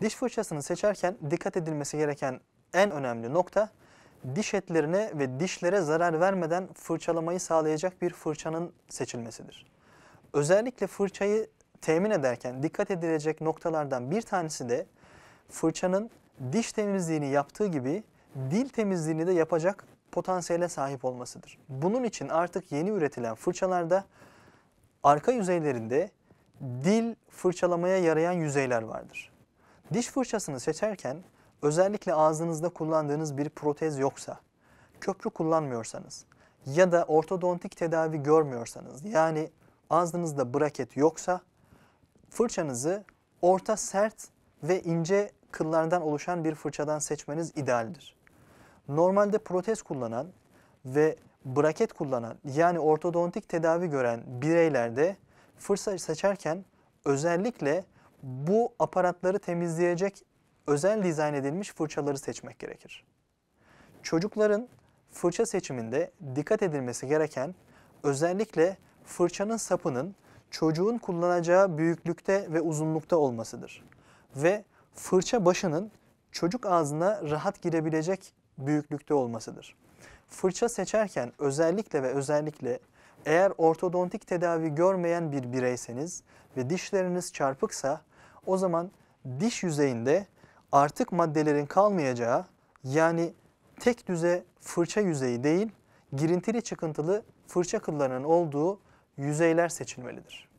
Diş fırçasını seçerken dikkat edilmesi gereken en önemli nokta diş etlerine ve dişlere zarar vermeden fırçalamayı sağlayacak bir fırçanın seçilmesidir. Özellikle fırçayı temin ederken dikkat edilecek noktalardan bir tanesi de fırçanın diş temizliğini yaptığı gibi dil temizliğini de yapacak potansiyele sahip olmasıdır. Bunun için artık yeni üretilen fırçalarda arka yüzeylerinde dil fırçalamaya yarayan yüzeyler vardır. Diş fırçasını seçerken özellikle ağzınızda kullandığınız bir protez yoksa, köprü kullanmıyorsanız ya da ortodontik tedavi görmüyorsanız yani ağzınızda braket yoksa fırçanızı orta sert ve ince kıllardan oluşan bir fırçadan seçmeniz idealdir. Normalde protez kullanan ve braket kullanan yani ortodontik tedavi gören bireylerde fırça seçerken özellikle bu aparatları temizleyecek özel dizayn edilmiş fırçaları seçmek gerekir. Çocukların fırça seçiminde dikkat edilmesi gereken özellikle fırçanın sapının çocuğun kullanacağı büyüklükte ve uzunlukta olmasıdır. Ve fırça başının çocuk ağzına rahat girebilecek büyüklükte olmasıdır. Fırça seçerken özellikle ve özellikle eğer ortodontik tedavi görmeyen bir bireyseniz ve dişleriniz çarpıksa o zaman diş yüzeyinde artık maddelerin kalmayacağı yani tek düze fırça yüzeyi değil girintili çıkıntılı fırça kıllarının olduğu yüzeyler seçilmelidir.